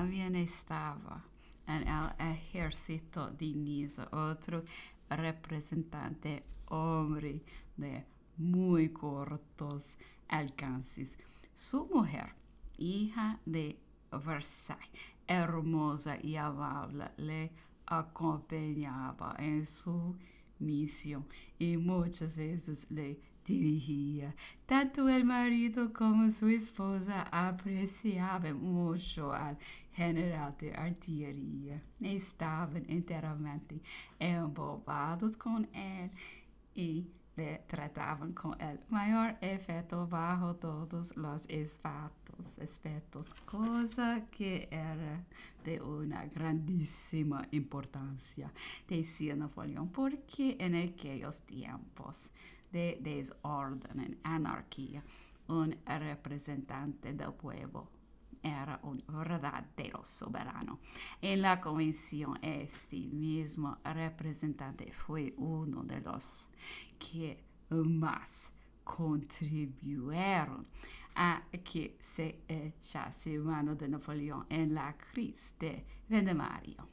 también estaba en el ejército de Niza, otro representante hombre de muy cortos alcances. Su mujer, hija de Versailles, hermosa y amable, le acompañaba en su misión y muchas veces le dirigía. Tanto el marido como su esposa apreciaban mucho al general de artillería. Estaban enteramente embobados con él y eh, trataban con el mayor efecto bajo todos los es cosa que era de una grandísima importancia, decía Napoleón, porque en aquellos tiempos de desorden, anarquía, un representante del pueblo era un verdadero soberano. En la convención, este mismo representante fue uno de los que más contribuyeron a que se echase mano de Napoleón en la crisis de Vendemario.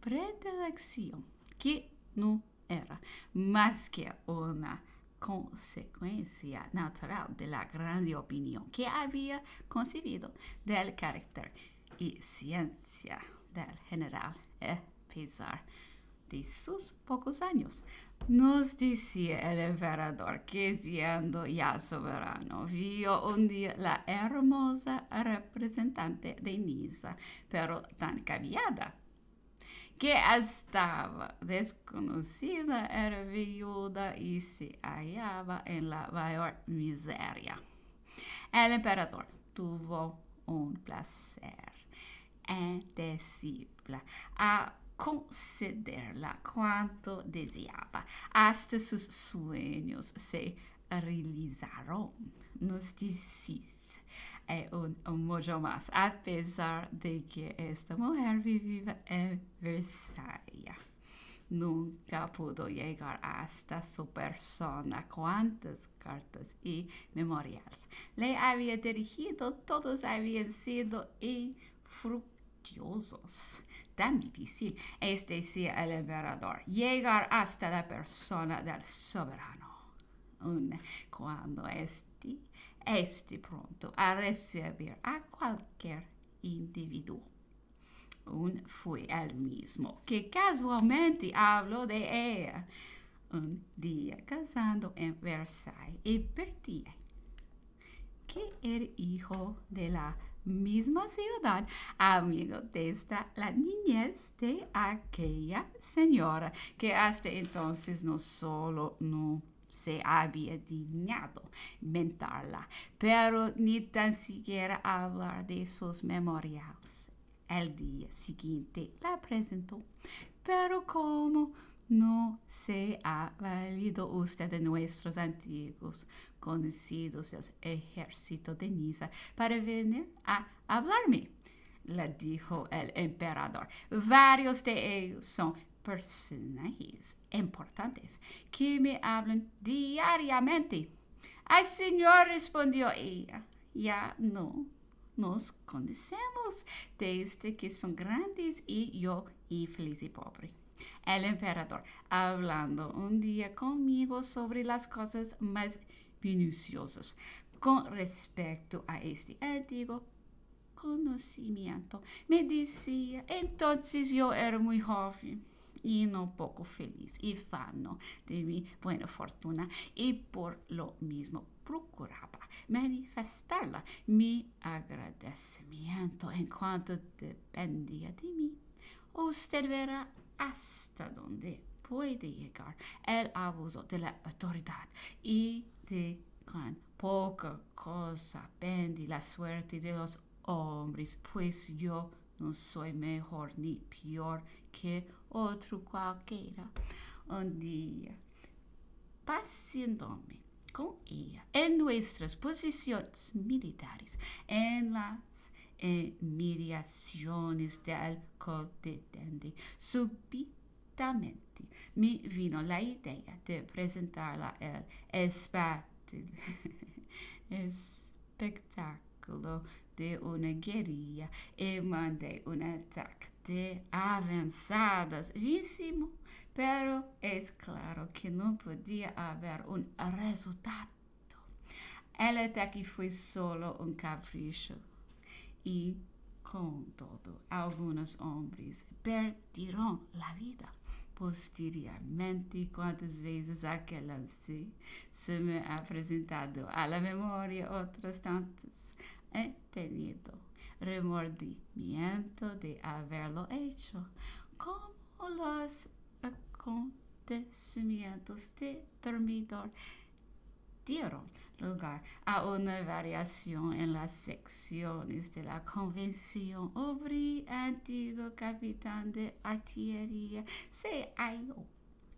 Predilección, que no era más que una consecuencia natural de la grande opinión que había concebido del carácter y ciencia del general Pizar de sus pocos años. Nos decía el emperador que siendo ya soberano vio un día la hermosa representante de Niza, pero tan cambiada que estaba desconocida, era viuda y se hallaba en la mayor miseria. El emperador tuvo un placer indecible a concederla cuanto deseaba. Hasta sus sueños se realizaron. Nos dice eh, un, mucho más, a pesar de que esta mujer vivía en Versalles. Nunca pudo llegar hasta su persona. Cuántas cartas y memoriales le había dirigido, todos habían sido infructuosos. Tan difícil este decía el emperador llegar hasta la persona del soberano cuando este, esté pronto a recibir a cualquier individuo. Un fue el mismo que casualmente habló de ella un día casando en Versailles y perdí que el hijo de la misma ciudad, amigo esta la niñez de aquella señora que hasta entonces no solo no se había dignado mentarla, pero ni tan siquiera hablar de sus memoriales. El día siguiente la presentó, pero como no se ha valido usted de nuestros antiguos conocidos del ejército de Niza para venir a hablarme, le dijo el emperador. Varios de ellos son personajes importantes que me hablan diariamente. El Señor, respondió ella, ya no nos conocemos desde que son grandes y yo infeliz y pobre. El emperador, hablando un día conmigo sobre las cosas más minuciosas con respecto a este antiguo conocimiento, me decía, entonces yo era muy joven y no poco feliz y fano de mi buena fortuna y por lo mismo procuraba manifestarla mi agradecimiento en cuanto dependía de mí. Usted verá hasta dónde puede llegar el abuso de la autoridad y de cuán poca cosa depende la suerte de los hombres, pues yo no soy mejor ni peor que otro cualquiera. Un día, paseándome con ella en nuestras posiciones militares, en las mediaciones del coltetende, súbitamente me vino la idea de presentarla al espectáculo. de uma guerrilla e mandei um ataque de avançadas víssimo, pero é claro que não podia haver um resultado. El ataque foi solo um capricho e, com todo, alguns homens perderam a vida. Posteriormente, quantas vezes aquele lance se me apresentado à memória outras tantas. he este tenido remordimiento de haberlo hecho, como los acontecimientos de dormidor dieron lugar a una variación en las secciones de la Convención Obrí, antiguo capitán de artillería, se halló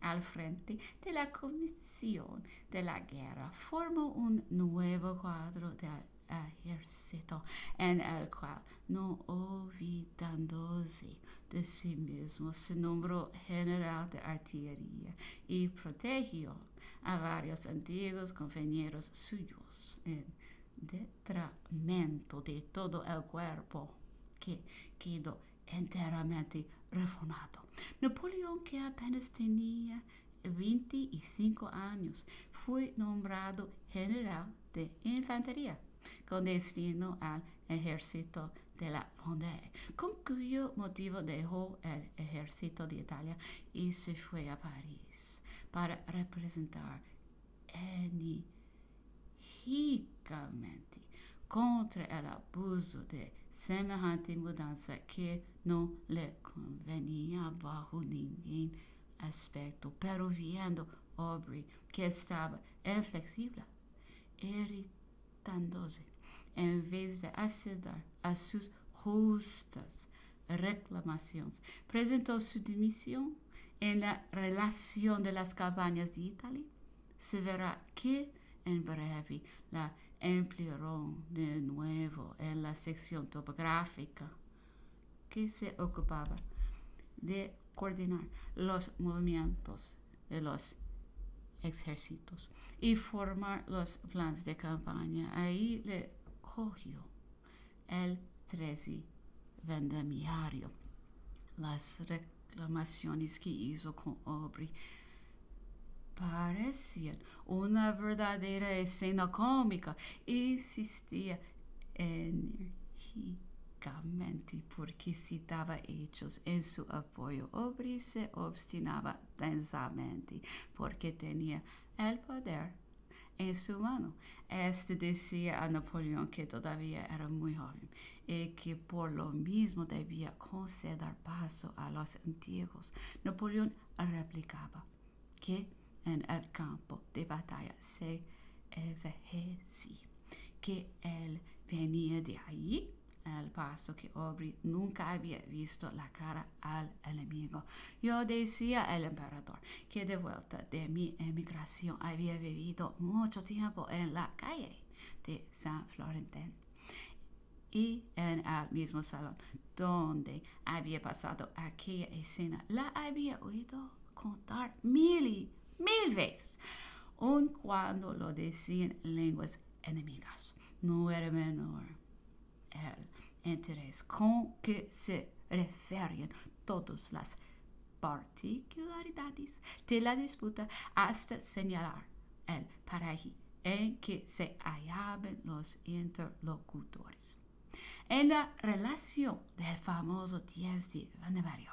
al frente de la Comisión de la Guerra. Formó un nuevo cuadro de ejército en el cual, no olvidándose de sí mismo, se nombró general de artillería y protegió a varios antiguos compañeros suyos en detrimento de todo el cuerpo que quedó enteramente reformado. Napoleón, que apenas tenía 25 años, fue nombrado general de infantería con destino al ejército de la Vendée, con cuyo motivo dejó el ejército de Italia y se fue a París para representar enérgicamente contra el abuso de semejante mudanza que no le convenía bajo ningún aspecto, pero viendo Aubrey que estaba inflexible, en vez de acceder a sus justas reclamaciones. Presentó su dimisión en la relación de las campañas de Italia. Se verá que en breve la emplearon de nuevo en la sección topográfica que se ocupaba de coordinar los movimientos de los ejércitos y formar los planes de campaña. Ahí le cogió el 13 vendemiario. Las reclamaciones que hizo con Aubrey parecían una verdadera escena cómica. Existía energía porque citaba hechos en su apoyo, Obri se obstinaba densamente porque tenía el poder en su mano. Este decía a Napoleón que todavía era muy joven y que por lo mismo debía conceder paso a los antiguos. Napoleón replicaba que en el campo de batalla se envejecía, que él venía de allí el paso que Aubrey nunca había visto la cara al enemigo. Yo decía al emperador que de vuelta de mi emigración había vivido mucho tiempo en la calle de San Florentín y en el mismo salón donde había pasado aquella escena la había oído contar mil y mil veces, aun cuando lo decían lenguas enemigas. No era menor el interés con que se refieren todas las particularidades de la disputa hasta señalar el paraje en que se hallaban los interlocutores. En la relación del famoso 10 de Vandevario,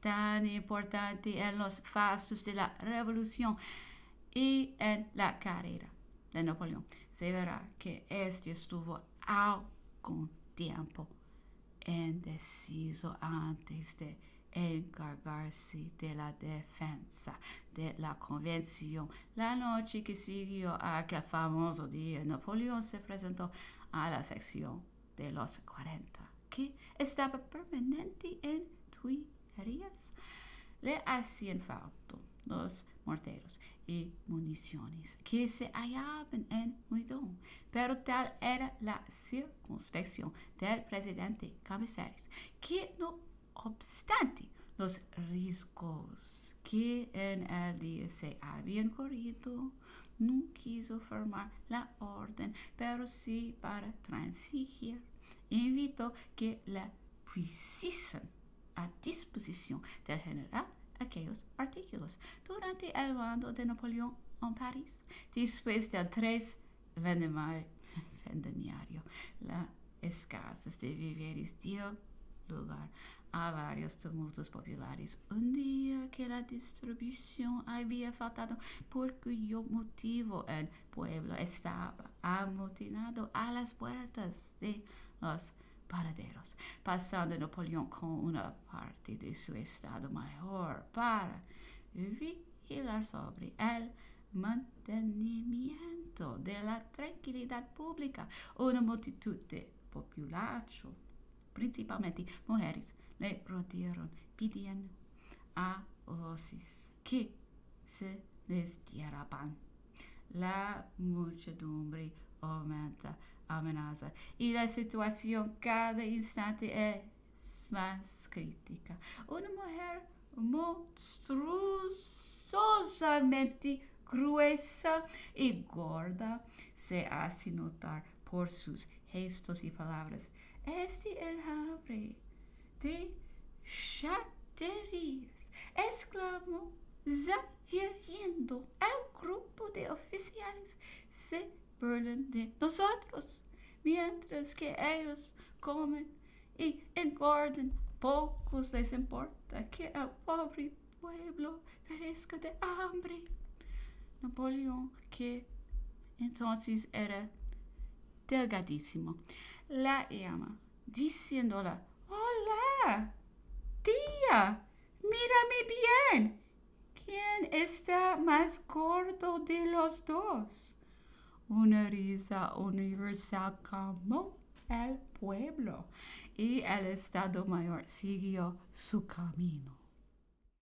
tan importante en los fastos de la Revolución y en la carrera de Napoleón, se verá que este estuvo a con tiempo en antes de encargarse de la defensa de la convención. La noche que siguió a aquel famoso día, Napoleón se presentó a la sección de los 40, que estaba permanente en Tuilerías. Le hacían falta los morteros y municiones que se hallaban en Muidon, Pero tal era la circunspección del presidente Cabeceres, que no obstante los riesgos que en el día se habían corrido, no quiso firmar la orden, pero sí para transigir, invitó que la pusiesen a disposición del general aquellos artículos durante el mando de Napoleón en París. Después de tres vendemiarios, la escasez de víveres dio lugar a varios tumultos populares. Un día que la distribución había faltado por cuyo motivo el pueblo estaba amotinado a las puertas de los paraderos, passando Napoleon con una parte de suo stato maggiore per vigilar sobre el mantenimiento de la tranquilidad Una multitud de principalmente mujeres, le rodearon pidiendo a voces che se les diera pan. La muchedumbre aumenta amenaza. E a situação, cada instante é mais crítica. Uma mulher monstruosamente gruesa e gorda se hace notar por seus gestos e palavras. Este enjambre de chaterias. Exclamou Zahir riendo. grupo de oficiais se de nosotros, mientras que ellos comen y engordan. Pocos les importa que el pobre pueblo perezca de hambre. Napoleón, que entonces era delgadísimo, la llama, diciéndola, hola, tía, mírame bien. ¿Quién está más gordo de los dos? una risa universal como el pueblo y el Estado Mayor siguió su camino.